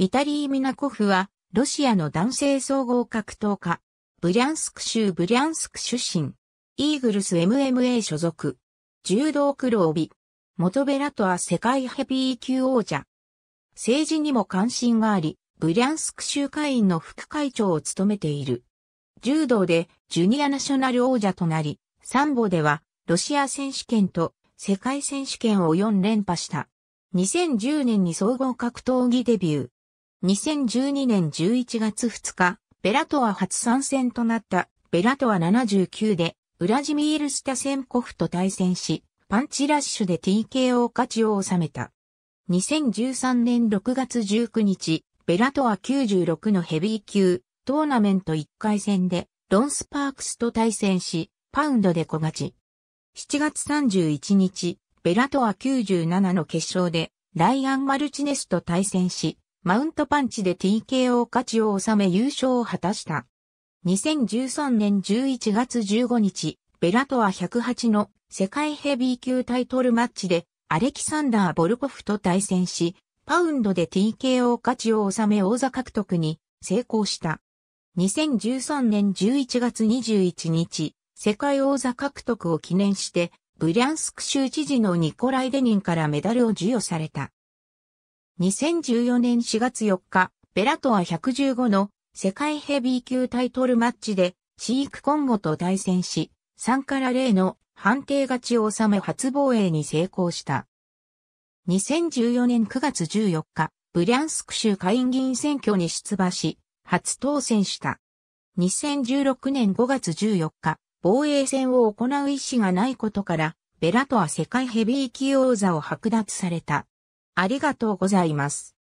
ビタリー・ミナコフは、ロシアの男性総合格闘家。ブリャンスク州ブリャンスク出身。イーグルス MMA 所属。柔道黒帯。元ベラトア世界ヘビー級王者。政治にも関心があり、ブリャンスク州会員の副会長を務めている。柔道でジュニアナショナル王者となり、サンボではロシア選手権と世界選手権を4連覇した。2010年に総合格闘技デビュー。2012年11月2日、ベラトア初参戦となったベラトア79でウラジミール・スタセンコフと対戦し、パンチラッシュで TKO 勝ちを収めた。2013年6月19日、ベラトア96のヘビー級トーナメント1回戦でロンスパークスと対戦し、パウンドで小勝ち。7月31日、ベラトア97の決勝でライアン・マルチネスと対戦し、マウントパンチで TKO 勝ちを収め優勝を果たした。2013年11月15日、ベラトア108の世界ヘビー級タイトルマッチで、アレキサンダー・ボルコフと対戦し、パウンドで TKO 勝ちを収め王座獲得に成功した。2013年11月21日、世界王座獲得を記念して、ブリャンスク州知事のニコライ・デニンからメダルを授与された。2014年4月4日、ベラトア115の世界ヘビー級タイトルマッチで、シークコンゴと対戦し、3から0の判定勝ちを収め初防衛に成功した。2014年9月14日、ブリャンスク州下院議員選挙に出馬し、初当選した。2016年5月14日、防衛戦を行う意思がないことから、ベラトア世界ヘビー級王座を剥奪された。ありがとうございます。